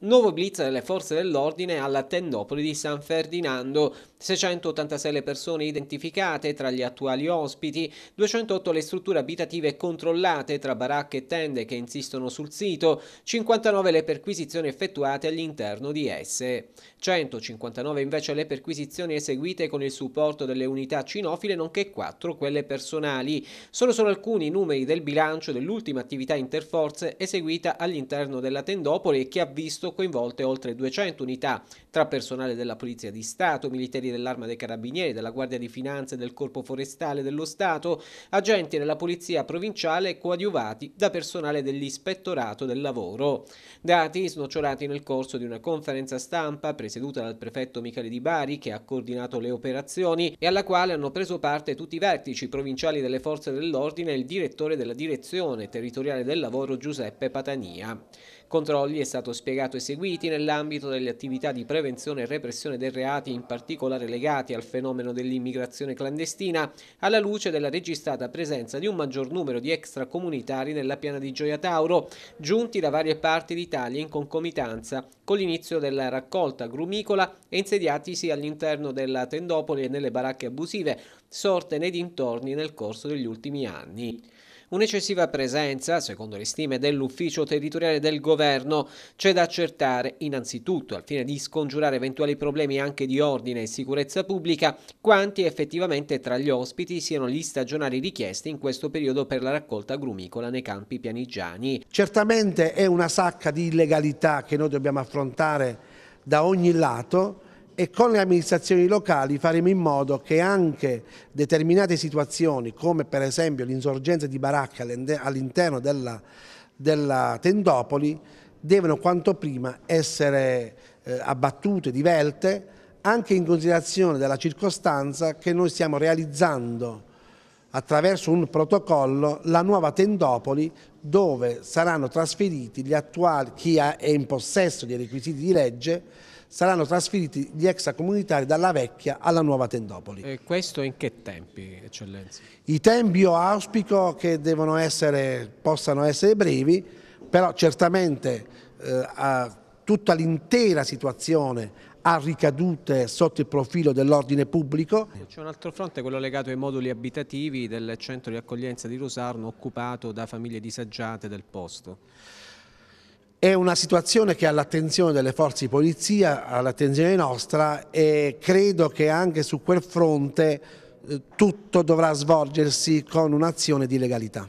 Nuovo blitz delle forze dell'ordine alla tendopoli di San Ferdinando, 686 le persone identificate tra gli attuali ospiti, 208 le strutture abitative controllate tra baracche e tende che insistono sul sito, 59 le perquisizioni effettuate all'interno di esse. 159 invece le perquisizioni eseguite con il supporto delle unità cinofile nonché 4 quelle personali. Sono solo alcuni numeri del bilancio dell'ultima attività interforze eseguita all'interno della tendopoli e che ha visto arresto coinvolte oltre 200 unità tra personale della Polizia di Stato, militari dell'Arma dei Carabinieri, della Guardia di Finanza e del Corpo Forestale dello Stato, agenti della Polizia Provinciale coadiuvati da personale dell'Ispettorato del Lavoro. Dati snocciolati nel corso di una conferenza stampa presieduta dal prefetto Michele Di Bari che ha coordinato le operazioni e alla quale hanno preso parte tutti i vertici provinciali delle forze dell'ordine e il direttore della direzione territoriale del lavoro Giuseppe Patania. Controlli è stato spiegato e seguiti nell'ambito delle attività di prevenzione e repressione dei reati, in particolare legati al fenomeno dell'immigrazione clandestina, alla luce della registrata presenza di un maggior numero di extracomunitari nella piana di Gioia Tauro, giunti da varie parti d'Italia in concomitanza con l'inizio della raccolta grumicola e insediatisi all'interno della tendopoli e nelle baracche abusive, sorte nei dintorni nel corso degli ultimi anni. Un'eccessiva presenza, secondo le stime dell'ufficio territoriale del governo, c'è da accertare innanzitutto al fine di scongiurare eventuali problemi anche di ordine e sicurezza pubblica quanti effettivamente tra gli ospiti siano gli stagionali richiesti in questo periodo per la raccolta agrumicola nei campi pianigiani. Certamente è una sacca di illegalità che noi dobbiamo affrontare da ogni lato e con le amministrazioni locali faremo in modo che anche determinate situazioni come per esempio l'insorgenza di baracche all'interno della, della, Tendopoli devono quanto prima essere eh, abbattute, divelte, anche in considerazione della circostanza che noi stiamo realizzando attraverso un protocollo la nuova Tendopoli dove saranno trasferiti attuali, chi è in possesso dei requisiti di legge saranno trasferiti gli extracomunitari dalla vecchia alla nuova Tendopoli. E questo in che tempi, eccellenza? I tempi io auspico che essere, possano essere brevi, però certamente eh, tutta l'intera situazione ha ricadute sotto il profilo dell'ordine pubblico. C'è un altro fronte, quello legato ai moduli abitativi del centro di accoglienza di Rosarno occupato da famiglie disagiate del posto. È una situazione che all'attenzione delle forze di polizia, all'attenzione nostra e credo che anche su quel fronte eh, tutto dovrà svolgersi con un'azione di legalità.